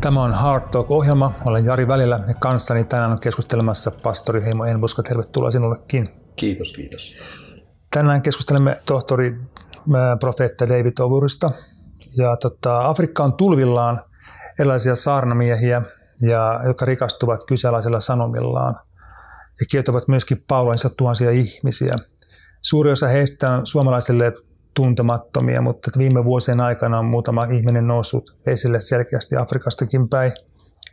Tämä on Hard Talk-ohjelma. Olen Jari Välillä ja kanssani tänään on keskustelemassa pastori Heimo Enbuska. Tervetuloa sinullekin. Kiitos, kiitos. Tänään keskustelemme tohtori äh, profeetta David Oburista. Ja tota, Afrikka on tulvillaan erilaisia saarnamiehiä, ja, jotka rikastuvat kyseenalaisilla sanomillaan ja kietovat myöskin pauloinsa tuhansia ihmisiä. Suuri osa heistä on suomalaisille tuntemattomia, mutta viime vuosien aikana on muutama ihminen noussut esille selkeästi Afrikastakin päin.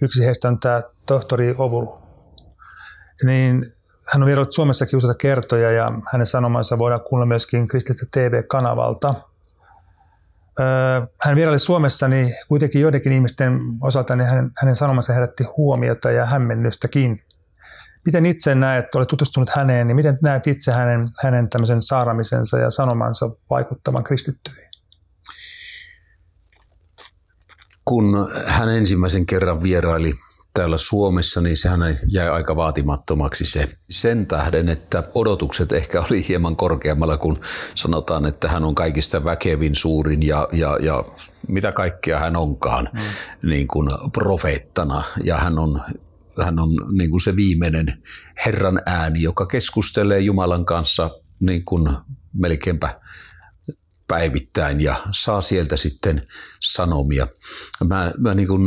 Yksi heistä on tämä tohtori Ovulu. Niin hän on vieraillut Suomessakin useita kertoja ja hänen sanomansa voidaan kuulla myöskin kristillistä TV-kanavalta. Öö, hän vieraili Suomessa, niin kuitenkin joidenkin ihmisten osalta niin hänen, hänen sanomansa herätti huomiota ja hämmennystäkin miten itse näet, olet tutustunut häneen, niin miten näet itse hänen, hänen tämmöisen saaramisensa ja sanomansa vaikuttavan kristittyihin? Kun hän ensimmäisen kerran vieraili täällä Suomessa, niin sehän jäi aika vaatimattomaksi se sen tähden, että odotukset ehkä oli hieman korkeammalla, kun sanotaan, että hän on kaikista väkevin, suurin ja, ja, ja mitä kaikkea hän onkaan mm. niin kuin profeettana. Ja hän on hän on niin kuin se viimeinen Herran ääni, joka keskustelee Jumalan kanssa niin kuin melkeinpä päivittäin ja saa sieltä sitten sanomia. Mä, mä niin kuin,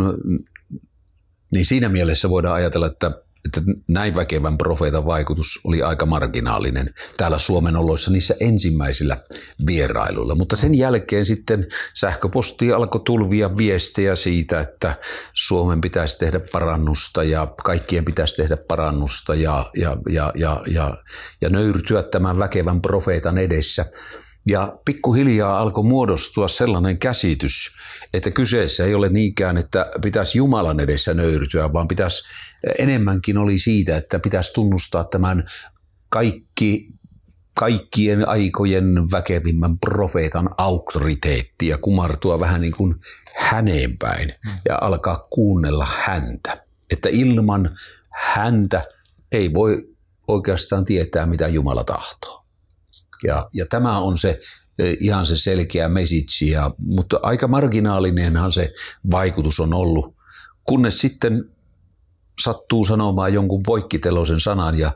niin siinä mielessä voidaan ajatella, että että näin väkevän profeetan vaikutus oli aika marginaalinen täällä Suomen oloissa niissä ensimmäisillä vierailuilla. Mutta sen jälkeen sitten sähköposti alkoi tulvia viestejä siitä, että Suomen pitäisi tehdä parannusta ja kaikkien pitäisi tehdä parannusta ja, ja, ja, ja, ja, ja nöyrtyä tämän väkevän profeetan edessä. Ja pikkuhiljaa alkoi muodostua sellainen käsitys, että kyseessä ei ole niinkään, että pitäisi Jumalan edessä nöyrtyä, vaan pitäisi enemmänkin oli siitä, että pitäisi tunnustaa tämän kaikki kaikkien aikojen väkevimmän profeetan auktoriteetti ja kumartua vähän niin kuin häneen päin mm. ja alkaa kuunnella häntä. Että ilman häntä ei voi oikeastaan tietää, mitä Jumala tahtoo. Ja, ja tämä on se ihan se selkeä mesitsi, ja, mutta aika marginaalinenhan se vaikutus on ollut, kunnes sitten sattuu sanomaan jonkun poikkiteloisen sanan ja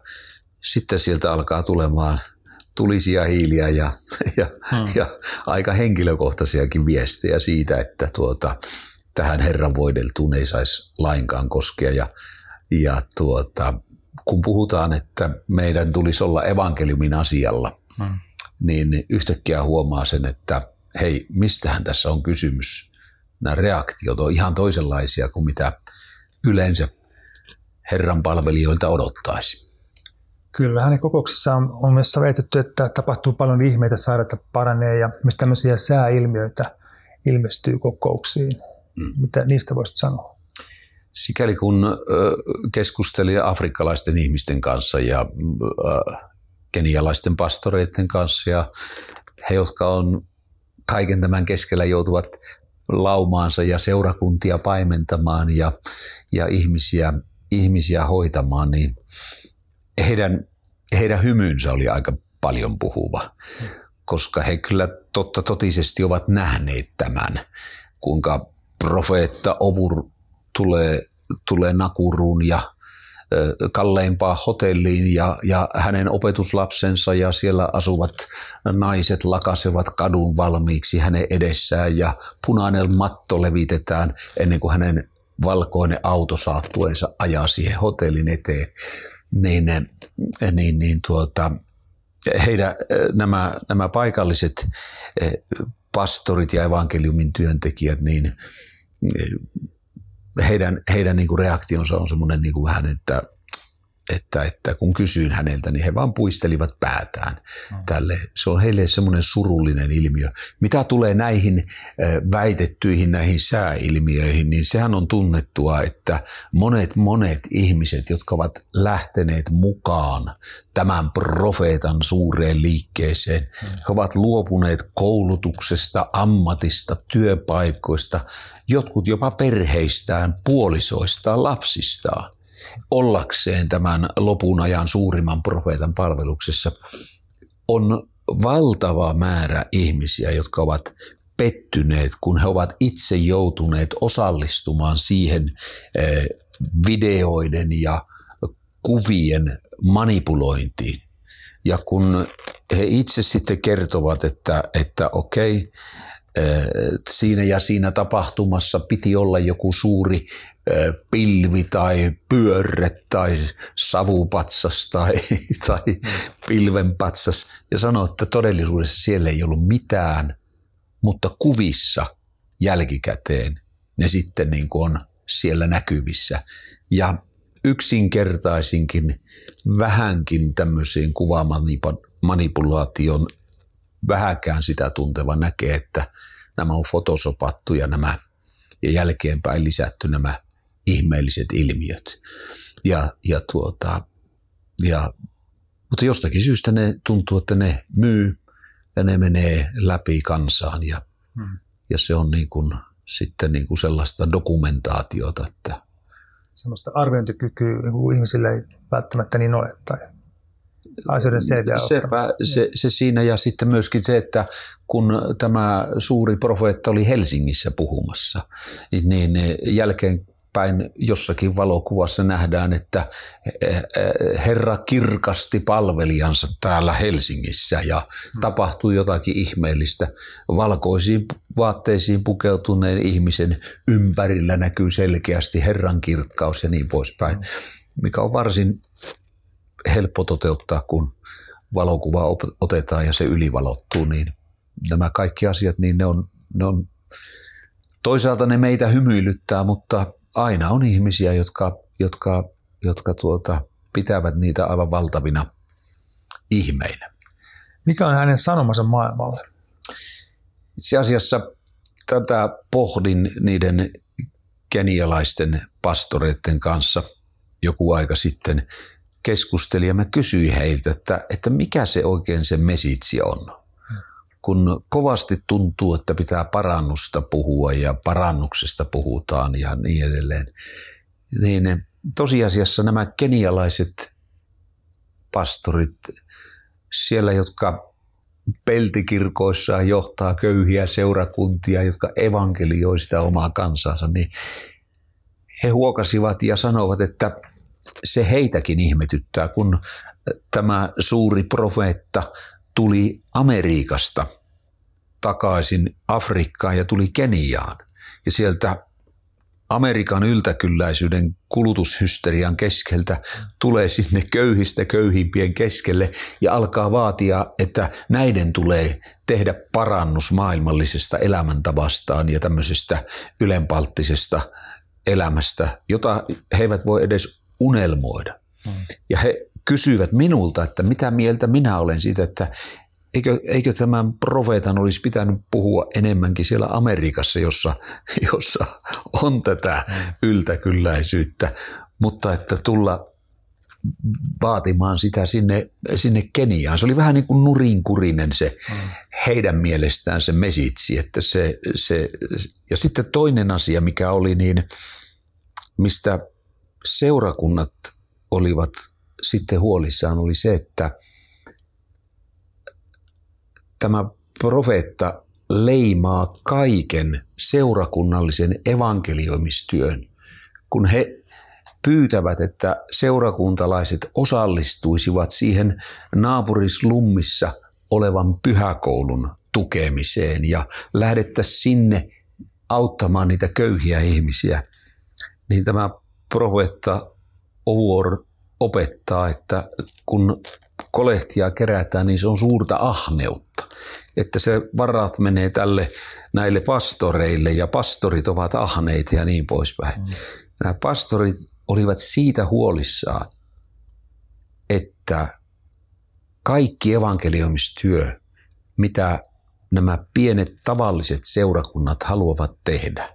sitten sieltä alkaa tulemaan tulisia hiiliä ja, ja, hmm. ja aika henkilökohtaisiakin viestejä siitä, että tuota, tähän herran voideltuun ei saisi lainkaan koskea ja, ja tuota, kun puhutaan, että meidän tulisi olla evankeliumin asialla, mm. niin yhtäkkiä huomaa sen, että hei, mistähän tässä on kysymys. Nämä reaktiot on ihan toisenlaisia kuin mitä yleensä Herran palvelijoilta odottaisi. Kyllähän ne kokouksissa on, on myös väitetty, että tapahtuu paljon ihmeitä, sairaita paranee ja myös tämmöisiä sääilmiöitä ilmestyy kokouksiin. Mm. Mitä niistä voisit sanoa? sikäli kun keskustelin afrikkalaisten ihmisten kanssa ja kenialaisten pastoreiden kanssa ja he, jotka on kaiken tämän keskellä joutuvat laumaansa ja seurakuntia paimentamaan ja, ja ihmisiä, ihmisiä hoitamaan, niin heidän, heidän hymynsä oli aika paljon puhuva, koska he kyllä totta totisesti ovat nähneet tämän, kuinka profeetta Ovur tulee, tulee nakuruun ja kalleimpaan hotelliin ja, ja hänen opetuslapsensa ja siellä asuvat naiset lakasevat kadun valmiiksi hänen edessään ja punainen matto levitetään ennen kuin hänen valkoinen auto saattueensa ajaa siihen hotellin eteen, niin, eh, niin, niin tuota, heidän, eh, nämä, nämä paikalliset eh, pastorit ja evankeliumin työntekijät, niin heidän, heidän niin kuin reaktionsa on semmoinen niin kuin vähän, että että, että kun kysyin häneltä, niin he vaan puistelivat päätään mm. tälle. Se on heille semmoinen surullinen ilmiö. Mitä tulee näihin väitettyihin näihin sääilmiöihin, niin sehän on tunnettua, että monet monet ihmiset, jotka ovat lähteneet mukaan tämän profeetan suureen liikkeeseen, mm. he ovat luopuneet koulutuksesta, ammatista, työpaikoista, jotkut jopa perheistään, puolisoistaan, lapsistaan ollakseen tämän lopun ajan suurimman profeetan palveluksessa, on valtava määrä ihmisiä, jotka ovat pettyneet, kun he ovat itse joutuneet osallistumaan siihen eh, videoiden ja kuvien manipulointiin. Ja kun he itse sitten kertovat, että, että okei, siinä ja siinä tapahtumassa piti olla joku suuri pilvi tai pyörre tai savupatsas tai, tai pilvenpatsas. Ja sanoi, että todellisuudessa siellä ei ollut mitään, mutta kuvissa jälkikäteen ne sitten niin kuin on siellä näkyvissä. Ja yksinkertaisinkin, vähänkin tämmöiseen kuvamanipulaation vähäkään sitä tunteva näkee, että nämä on fotosopattu ja nämä ja jälkeenpäin lisätty nämä ihmeelliset ilmiöt. Ja, ja tuota, ja, mutta jostakin syystä ne tuntuu, että ne myy ja ne menee läpi kansaan ja, hmm. ja se on niin kuin, sitten niin kuin sellaista dokumentaatiota. Että Sellaista arviointikykyä niin ihmisille ei välttämättä niin ole. Tai asioiden selviä Sepä, se, niin. se siinä ja sitten myöskin se, että kun tämä suuri profeetta oli Helsingissä puhumassa, niin, niin, niin jälkeen päin jossakin valokuvassa nähdään, että e, e, Herra kirkasti palvelijansa täällä Helsingissä ja hmm. tapahtui jotakin ihmeellistä. Valkoisiin vaatteisiin pukeutuneen ihmisen ympärillä näkyy selkeästi Herran kirkkaus ja niin poispäin, hmm. mikä on varsin helppo toteuttaa, kun valokuva otetaan ja se ylivalottuu, niin nämä kaikki asiat, niin ne on, ne on toisaalta ne meitä hymyilyttää, mutta aina on ihmisiä, jotka, jotka, jotka tuota, pitävät niitä aivan valtavina ihmeinä. Mikä on hänen sanomansa maailmalle? Itse asiassa tätä pohdin niiden kenialaisten pastoreiden kanssa joku aika sitten keskusteli ja mä kysyin heiltä, että, että mikä se oikein se mesitsi on kun kovasti tuntuu, että pitää parannusta puhua ja parannuksesta puhutaan ja niin edelleen, niin tosiasiassa nämä kenialaiset pastorit, siellä jotka peltikirkoissa johtaa köyhiä seurakuntia, jotka evankelioista omaa kansansa, niin he huokasivat ja sanovat, että se heitäkin ihmetyttää, kun tämä suuri profeetta tuli Amerikasta takaisin Afrikkaan ja tuli Keniaan. Ja sieltä Amerikan yltäkylläisyyden kulutushysterian keskeltä tulee sinne köyhistä köyhimpien keskelle ja alkaa vaatia, että näiden tulee tehdä parannus maailmallisesta elämäntavastaan ja tämmöisestä ylenpalttisesta elämästä, jota he eivät voi edes unelmoida. Mm. Ja he kysyivät minulta, että mitä mieltä minä olen siitä, että eikö, eikö tämän profeetan olisi pitänyt puhua enemmänkin siellä Amerikassa, jossa, jossa on tätä mm. yltäkylläisyyttä, mutta että tulla vaatimaan sitä sinne, sinne Keniaan. Se oli vähän niin kuin nurinkurinen se mm. heidän mielestään se mesitsi. Että se, se, ja sitten toinen asia, mikä oli niin, mistä seurakunnat olivat sitten huolissaan, oli se, että tämä profeetta leimaa kaiken seurakunnallisen evankelioimistyön, kun he pyytävät, että seurakuntalaiset osallistuisivat siihen naapurislummissa olevan pyhäkoulun tukemiseen ja lähdettäisiin sinne auttamaan niitä köyhiä ihmisiä, niin tämä profeetta Ovuor opettaa, että kun kolehtia kerätään, niin se on suurta ahneutta. Että se varat menee tälle näille pastoreille ja pastorit ovat ahneita ja niin poispäin. Mm. Nämä pastorit olivat siitä huolissaan, että kaikki evankelioimistyö, mitä nämä pienet tavalliset seurakunnat haluavat tehdä,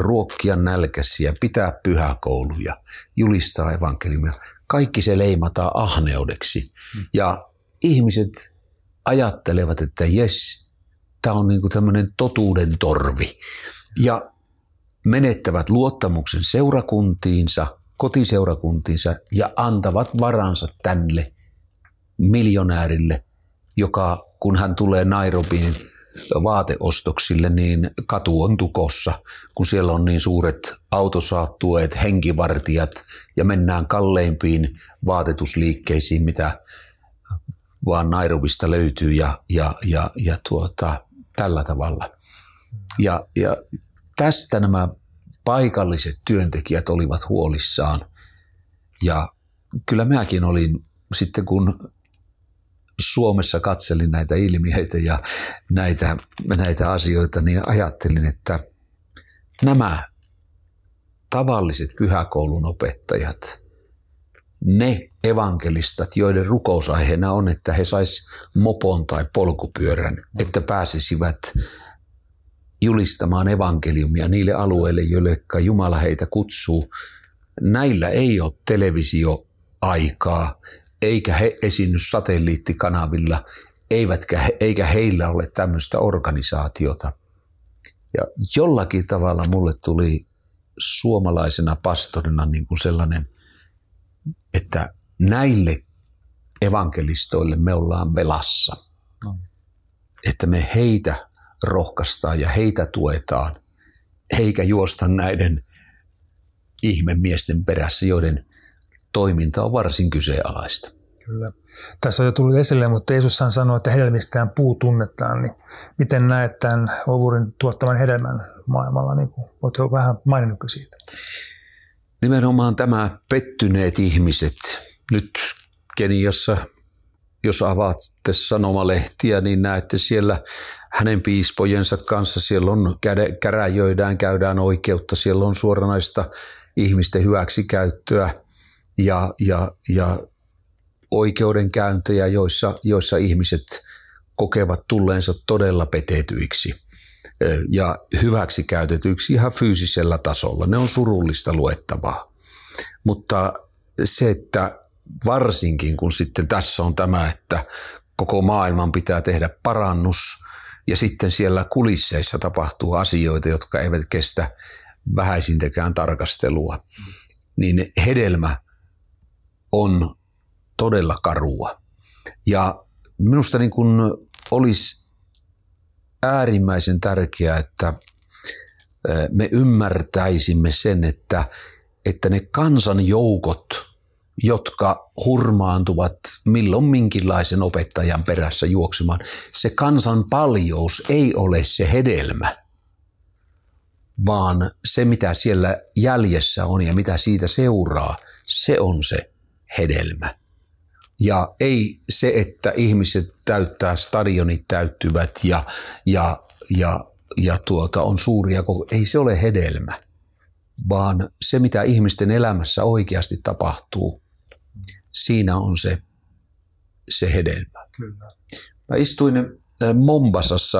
ruokkia nälkäisiä, pitää pyhäkouluja, julistaa evankeliumia. Kaikki se leimataan ahneudeksi. Mm. Ja ihmiset ajattelevat, että jes, tämä on niinku tämmöinen totuuden torvi. Ja menettävät luottamuksen seurakuntiinsa, kotiseurakuntiinsa ja antavat varansa tänne miljonäärille, joka kun hän tulee Nairobiin, vaateostoksille, niin katu on tukossa, kun siellä on niin suuret autosaattueet, henkivartijat ja mennään kalleimpiin vaatetusliikkeisiin, mitä vaan Nairobista löytyy ja, ja, ja, ja tuota, tällä tavalla. Ja, ja tästä nämä paikalliset työntekijät olivat huolissaan ja kyllä minäkin olin sitten kun Suomessa katselin näitä ilmiöitä ja näitä, näitä asioita, niin ajattelin, että nämä tavalliset pyhäkoulun opettajat, ne evankelistat, joiden rukousaiheena on, että he sais mopon tai polkupyörän, että pääsisivät julistamaan evankeliumia niille alueille, joille Jumala heitä kutsuu. Näillä ei ole televisio aikaa, eikä he esiinny satelliittikanavilla, eivätkä he, eikä heillä ole tämmöistä organisaatiota. Ja jollakin tavalla mulle tuli suomalaisena pastorina niin kuin sellainen, että näille evankelistoille me ollaan velassa. No. Että me heitä rohkaistaan ja heitä tuetaan, eikä juosta näiden ihmemiesten perässä, joiden toiminta on varsin kyseenalaista. Kyllä. Tässä on jo tullut esille, mutta Jeesushan sanoi, että hedelmistään puu tunnetaan. Niin miten näet tämän ovurin tuottaman hedelmän maailmalla? Niin kuin jo vähän maininnutkin siitä? Nimenomaan tämä pettyneet ihmiset. Nyt Keniassa, jos avaatte sanomalehtiä, niin näette siellä hänen piispojensa kanssa, siellä on käräjöidään, käydään oikeutta, siellä on suoranaista ihmisten hyväksikäyttöä – ja, ja, ja oikeudenkäyntejä, joissa, joissa ihmiset kokevat tulleensa todella petetyiksi ja hyväksi käytetyiksi ihan fyysisellä tasolla. Ne on surullista luettavaa. Mutta se, että varsinkin kun sitten tässä on tämä, että koko maailman pitää tehdä parannus ja sitten siellä kulisseissa tapahtuu asioita, jotka eivät kestä vähäisintäkään tarkastelua, niin hedelmä on todella karua. Ja minusta niin kuin olisi äärimmäisen tärkeää, että me ymmärtäisimme sen, että, että ne kansanjoukot, jotka hurmaantuvat milloin minkinlaisen opettajan perässä juoksemaan, se kansan paljous ei ole se hedelmä, vaan se mitä siellä jäljessä on ja mitä siitä seuraa, se on se hedelmä. Ja ei se, että ihmiset täyttää, stadionit täyttyvät ja, ja, ja, ja tuota, on suuria koko, ei se ole hedelmä, vaan se, mitä ihmisten elämässä oikeasti tapahtuu, siinä on se, se hedelmä. Kyllä. Mä istuin äh, Mombasassa,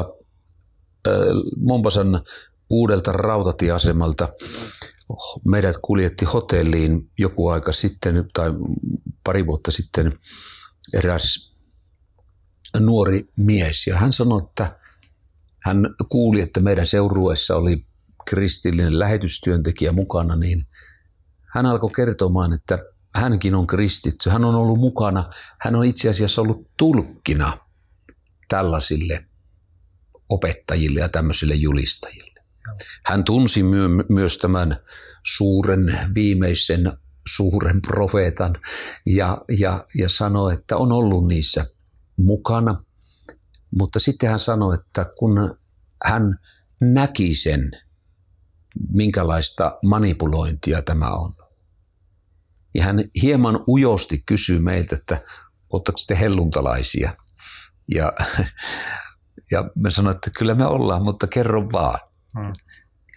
äh, Mombasan uudelta rautatieasemalta Oh, meidät kuljetti hotelliin joku aika sitten tai pari vuotta sitten eräs nuori mies ja hän sanoi, että hän kuuli, että meidän seurueessa oli kristillinen lähetystyöntekijä mukana, niin hän alkoi kertomaan, että hänkin on kristitty. Hän on ollut mukana, hän on itse asiassa ollut tulkkina tällaisille opettajille ja tämmöisille julistajille. Hän tunsi myö- myös tämän suuren viimeisen suuren profeetan ja, ja, ja sanoi, että on ollut niissä mukana. Mutta sitten hän sanoi, että kun hän näki sen, minkälaista manipulointia tämä on, ja hän hieman ujosti kysyy meiltä, että oletteko te helluntalaisia? Ja, ja me sanoin, että kyllä me ollaan, mutta kerro vaan. Mm.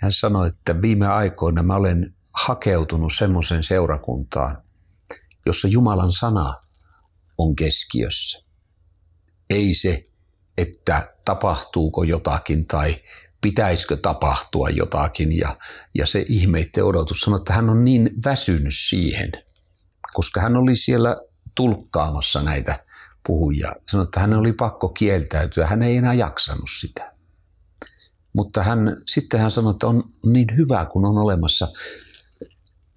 Hän sanoi, että viime aikoina mä olen hakeutunut semmoisen seurakuntaan, jossa Jumalan sana on keskiössä. Ei se, että tapahtuuko jotakin tai pitäisikö tapahtua jotakin. Ja, ja se ihmeiden odotus sanoi, että hän on niin väsynyt siihen, koska hän oli siellä tulkkaamassa näitä puhujia. Sanoi, että hän oli pakko kieltäytyä, hän ei enää jaksanut sitä. Mutta hän, sitten hän sanoi, että on niin hyvä, kun on olemassa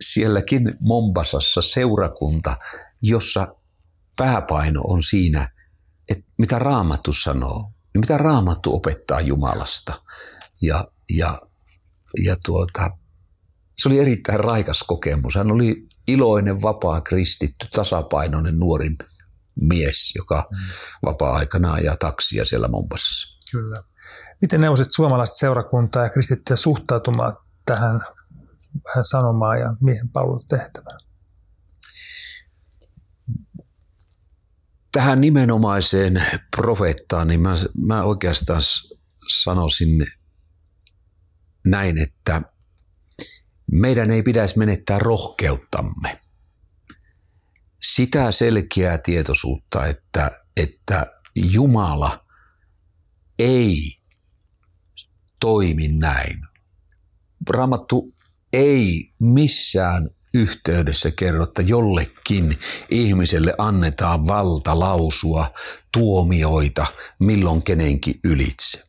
sielläkin Mombasassa seurakunta, jossa pääpaino on siinä, että mitä Raamattu sanoo, niin mitä Raamattu opettaa Jumalasta. Ja, ja, ja tuota, se oli erittäin raikas kokemus. Hän oli iloinen, vapaa, kristitty, tasapainoinen nuori mies, joka mm. vapaa-aikana ajaa taksia siellä Mombasassa. Kyllä. Miten neuvosit suomalaista seurakuntaa ja kristittyä suhtautumaan tähän sanomaan ja miehen Paulun tehtävään? Tähän nimenomaiseen profeettaan, niin mä, mä oikeastaan sanoisin näin, että meidän ei pitäisi menettää rohkeuttamme. Sitä selkeää tietoisuutta, että, että Jumala ei toimi näin. Raamattu ei missään yhteydessä kerro, että jollekin ihmiselle annetaan valta lausua tuomioita milloin kenenkin ylitse.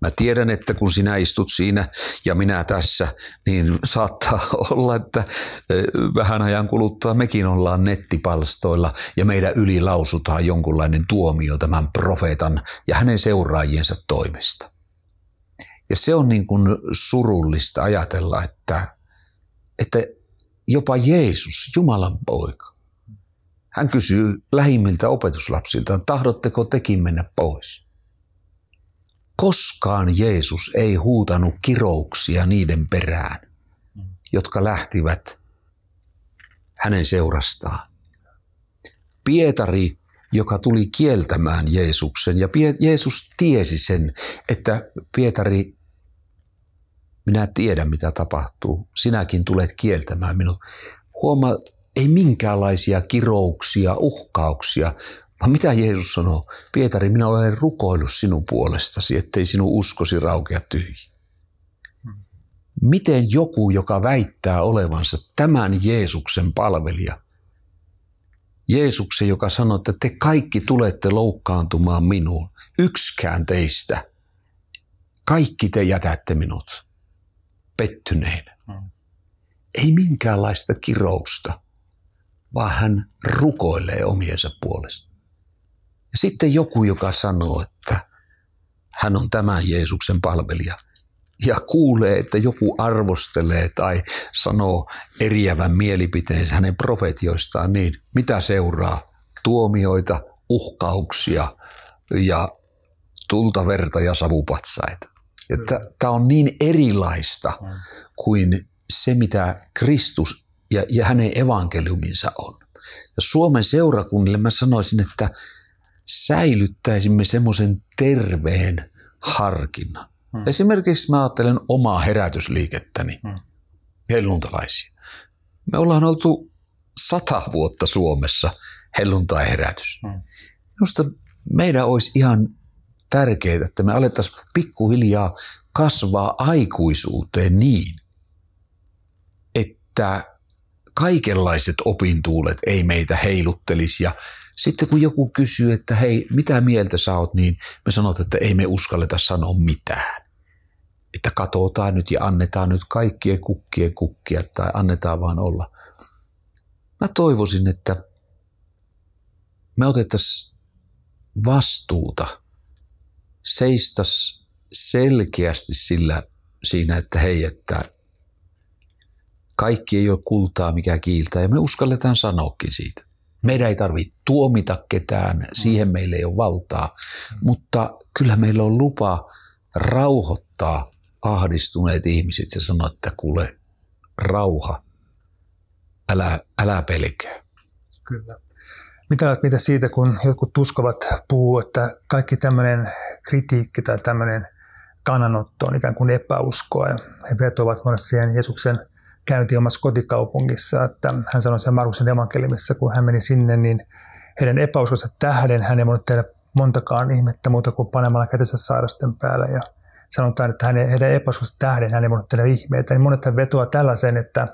Mä tiedän, että kun sinä istut siinä ja minä tässä, niin saattaa olla, että vähän ajan kuluttua mekin ollaan nettipalstoilla ja meidän yli lausutaan jonkunlainen tuomio tämän profeetan ja hänen seuraajiensa toimesta. Ja se on niin kuin surullista ajatella, että, että jopa Jeesus, Jumalan poika, hän kysyy lähimmiltä opetuslapsilta, tahdotteko tekin mennä pois? Koskaan Jeesus ei huutanut kirouksia niiden perään, jotka lähtivät hänen seurastaan. Pietari, joka tuli kieltämään Jeesuksen, ja Jeesus tiesi sen, että Pietari minä tiedän, mitä tapahtuu. Sinäkin tulet kieltämään minut. Huomaa, ei minkäänlaisia kirouksia, uhkauksia, vaan mitä Jeesus sanoo? Pietari, minä olen rukoillut sinun puolestasi, ettei sinun uskosi raukea tyhjiä. Hmm. Miten joku, joka väittää olevansa tämän Jeesuksen palvelija, Jeesuksen, joka sanoo, että te kaikki tulette loukkaantumaan minuun, yksikään teistä, kaikki te jätätte minut pettyneenä. Mm. Ei minkäänlaista kirousta, vaan hän rukoilee omiensa puolesta. Ja sitten joku, joka sanoo, että hän on tämän Jeesuksen palvelija, ja kuulee, että joku arvostelee tai sanoo eriävän mielipiteensä hänen profetioistaan, niin mitä seuraa? Tuomioita, uhkauksia ja tulta, verta ja savupatsaita. Ja tämä on niin erilaista kuin se, mitä Kristus ja, ja hänen evankeliuminsa on. Ja Suomen seurakunnille mä sanoisin, että säilyttäisimme semmoisen terveen harkinnan. Hmm. Esimerkiksi mä ajattelen omaa herätysliikettäni, hmm. helluntalaisia. Me ollaan oltu sata vuotta Suomessa helluntai-herätys. Hmm. Minusta meidän olisi ihan tärkeää, että me alettaisiin pikkuhiljaa kasvaa aikuisuuteen niin, että kaikenlaiset opintuulet ei meitä heiluttelisi ja sitten kun joku kysyy, että hei, mitä mieltä sä oot, niin me sanot, että ei me uskalleta sanoa mitään. Että katsotaan nyt ja annetaan nyt kaikkien kukkien kukkia tai annetaan vaan olla. Mä toivoisin, että me otettaisiin vastuuta seistä selkeästi sillä, siinä, että hei, että kaikki ei ole kultaa, mikä kiiltää. Ja me uskalletaan sanoakin siitä. Meidän ei tarvitse tuomita ketään, mm. siihen meillä ei ole valtaa. Mutta kyllä meillä on lupa rauhoittaa ahdistuneet ihmiset ja sanoa, että kuule, rauha, älä, älä pelkää. Kyllä. Mitä olet mitä siitä, kun jotkut tuskovat puhuu, että kaikki tämmöinen kritiikki tai tämmöinen kannanotto on ikään kuin epäuskoa ja he vetovat monesti siihen Jeesuksen käyntiin omassa kotikaupungissa, että hän sanoi siellä Markuksen evankeliumissa, kun hän meni sinne, niin heidän epäuskonsa tähden hän ei voinut tehdä montakaan ihmettä muuta kuin panemalla kätensä sairasten päälle ja sanotaan, että hänen, heidän epäuskonsa tähden hän ei voinut tehdä ihmeitä, niin monet vetoaa tällaiseen, että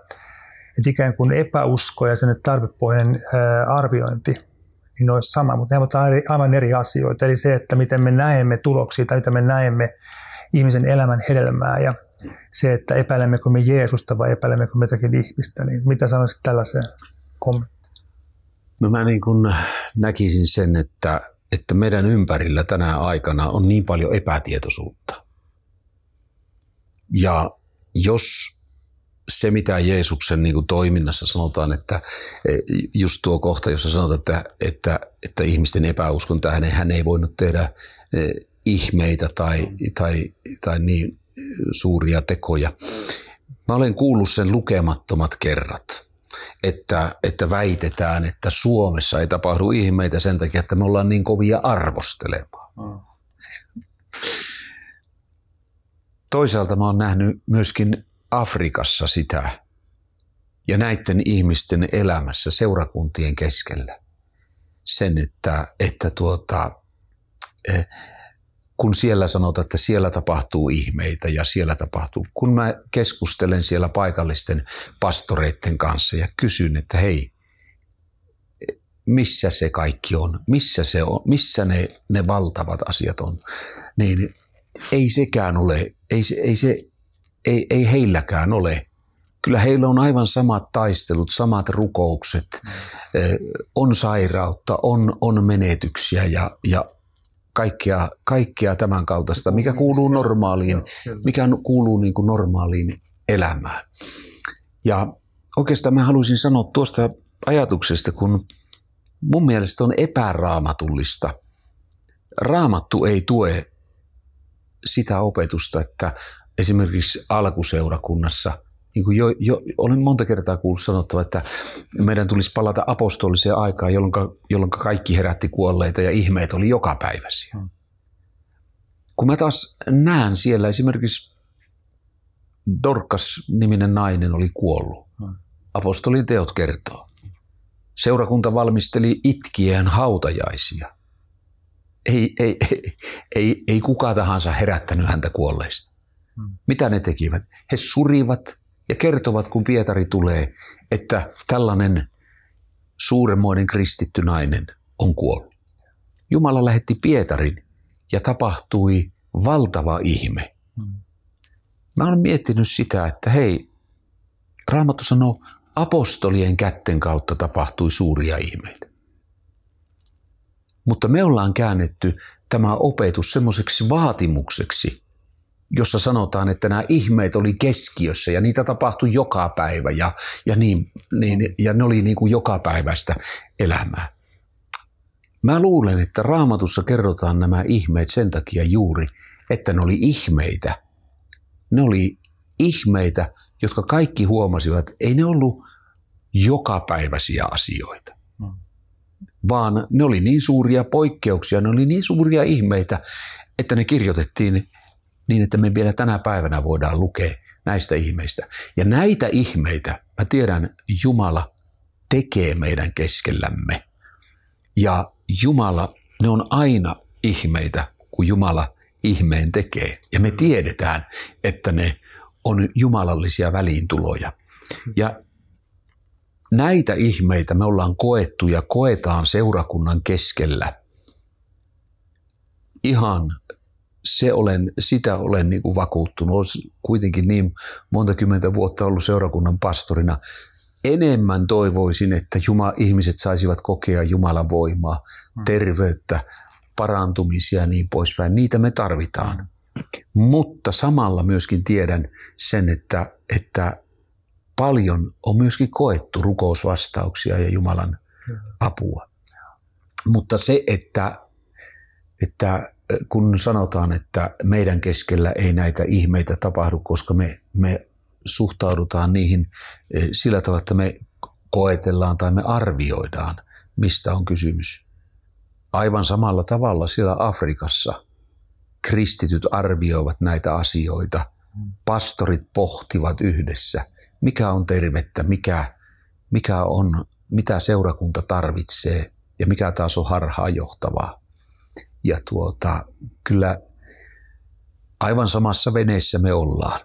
että ikään kuin epäusko ja sen tarvepohjainen arviointi niin ne olisi sama, mutta ne ovat aivan eri asioita. Eli se, että miten me näemme tuloksia tai miten me näemme ihmisen elämän hedelmää ja se, että epäilemmekö me Jeesusta vai epäilemmekö me jotakin ihmistä, niin mitä sanoisit tällaiseen kommenttiin? No mä niin kun näkisin sen, että, että meidän ympärillä tänä aikana on niin paljon epätietoisuutta. Ja jos se, mitä Jeesuksen niin kuin toiminnassa sanotaan, että e, just tuo kohta, jossa sanotaan, että, että, että ihmisten epäuskon tähän, hän ei voinut tehdä e, ihmeitä tai, tai, tai niin e, suuria tekoja. Mä olen kuullut sen lukemattomat kerrat, että, että väitetään, että Suomessa ei tapahdu ihmeitä sen takia, että me ollaan niin kovia arvostelemaan. Mm. Toisaalta mä oon nähnyt myöskin Afrikassa sitä ja näiden ihmisten elämässä seurakuntien keskellä sen, että, että tuota, e, kun siellä sanotaan, että siellä tapahtuu ihmeitä ja siellä tapahtuu. Kun mä keskustelen siellä paikallisten pastoreiden kanssa ja kysyn, että hei, missä se kaikki on, missä, se on, missä ne, ne valtavat asiat on, niin ei sekään ole, ei se, ei se ei, ei heilläkään ole. Kyllä heillä on aivan samat taistelut, samat rukoukset. Mm. On sairautta, on, on menetyksiä ja, ja kaikkea, kaikkea tämän kaltaista, mikä kuuluu normaaliin, mikä kuuluu niin kuin normaaliin elämään. Ja oikeastaan mä haluaisin sanoa tuosta ajatuksesta, kun mun mielestä on epäraamatullista. Raamattu ei tue sitä opetusta, että esimerkiksi alkuseurakunnassa – niin kuin jo, jo, olen monta kertaa kuullut sanottava, että meidän tulisi palata apostoliseen aikaan, jolloin, jolloin kaikki herätti kuolleita ja ihmeet oli joka päiväisiä. Hmm. Kun mä taas näen siellä esimerkiksi Dorkas-niminen nainen oli kuollut. Hmm. Apostolin teot kertoo. Seurakunta valmisteli itkien hautajaisia. Ei, ei, ei, ei, ei kuka tahansa herättänyt häntä kuolleista. Mitä ne tekivät? He surivat ja kertovat, kun Pietari tulee, että tällainen suuremmoinen kristitty nainen on kuollut. Jumala lähetti Pietarin ja tapahtui valtava ihme. Mä olen miettinyt sitä, että hei, Raamattu sanoo, apostolien kätten kautta tapahtui suuria ihmeitä. Mutta me ollaan käännetty tämä opetus semmoiseksi vaatimukseksi, jossa sanotaan, että nämä ihmeet oli keskiössä ja niitä tapahtui joka päivä ja, ja, niin, niin, ja ne oli niin kuin joka päiväistä elämää. Mä luulen, että raamatussa kerrotaan nämä ihmeet sen takia juuri, että ne oli ihmeitä. Ne oli ihmeitä, jotka kaikki huomasivat, ei ne ollut jokapäiväisiä asioita, no. vaan ne oli niin suuria poikkeuksia, ne oli niin suuria ihmeitä, että ne kirjoitettiin niin, että me vielä tänä päivänä voidaan lukea näistä ihmeistä. Ja näitä ihmeitä, mä tiedän, Jumala tekee meidän keskellämme. Ja Jumala, ne on aina ihmeitä, kun Jumala ihmeen tekee. Ja me tiedetään, että ne on jumalallisia väliintuloja. Ja näitä ihmeitä me ollaan koettu ja koetaan seurakunnan keskellä ihan se olen, sitä olen niin kuin vakuuttunut. Olen kuitenkin niin monta kymmentä vuotta ollut seurakunnan pastorina. Enemmän toivoisin, että Juma, ihmiset saisivat kokea Jumalan voimaa, mm. terveyttä, parantumisia ja niin poispäin. Niitä me tarvitaan. Mutta samalla myöskin tiedän sen, että, että paljon on myöskin koettu rukousvastauksia ja Jumalan apua. Mutta se, että, että kun sanotaan, että meidän keskellä ei näitä ihmeitä tapahdu, koska me, me suhtaudutaan niihin eh, sillä tavalla, että me koetellaan tai me arvioidaan, mistä on kysymys. Aivan samalla tavalla siellä Afrikassa kristityt arvioivat näitä asioita, pastorit pohtivat yhdessä, mikä on tervettä, mikä, mikä on, mitä seurakunta tarvitsee ja mikä taas on harhaa johtavaa ja tuota, kyllä aivan samassa veneessä me ollaan.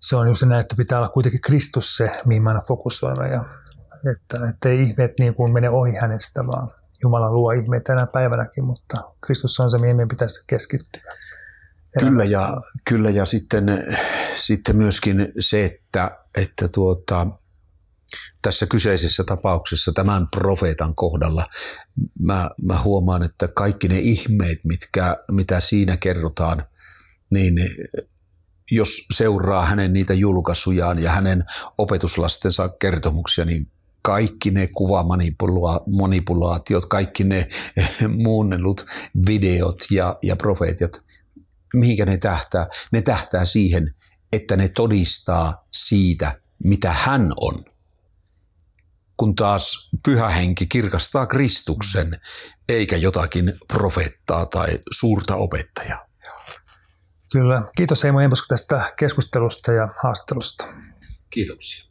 Se on just näin, että pitää olla kuitenkin Kristus se, mihin aina fokusoimme. ja että ei ihmeet niin kuin mene ohi hänestä, vaan Jumala luo ihmeet tänä päivänäkin, mutta Kristus on se, mihin meidän pitäisi keskittyä. Kyllä ja, kyllä ja sitten, sitten myöskin se, että, että tuota, tässä kyseisessä tapauksessa tämän profeetan kohdalla mä, mä huomaan, että kaikki ne ihmeet, mitkä, mitä siinä kerrotaan, niin jos seuraa hänen niitä julkaisujaan ja hänen opetuslastensa kertomuksia, niin kaikki ne kuvamanipulaatiot, kaikki ne muunnellut videot ja, ja profeetiat, mihinkä ne tähtää? Ne tähtää siihen, että ne todistaa siitä, mitä hän on kun taas pyhä henki kirkastaa Kristuksen, eikä jotakin profeettaa tai suurta opettajaa. Kyllä. Kiitos Heimo Emposko tästä keskustelusta ja haastelusta. Kiitoksia.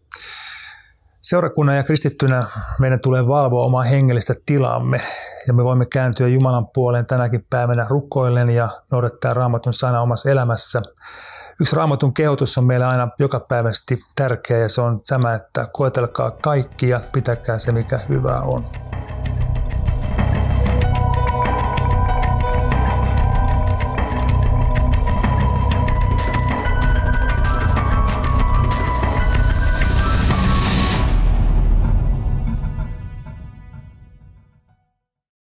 Seurakunnan ja kristittynä meidän tulee valvoa omaa hengellistä tilaamme ja me voimme kääntyä Jumalan puoleen tänäkin päivänä rukoillen ja noudattaa raamatun sana omassa elämässä. Yksi raamatun kehotus on meillä aina päivästi tärkeä ja se on tämä, että koetelkaa kaikkia, pitäkää se mikä hyvää on.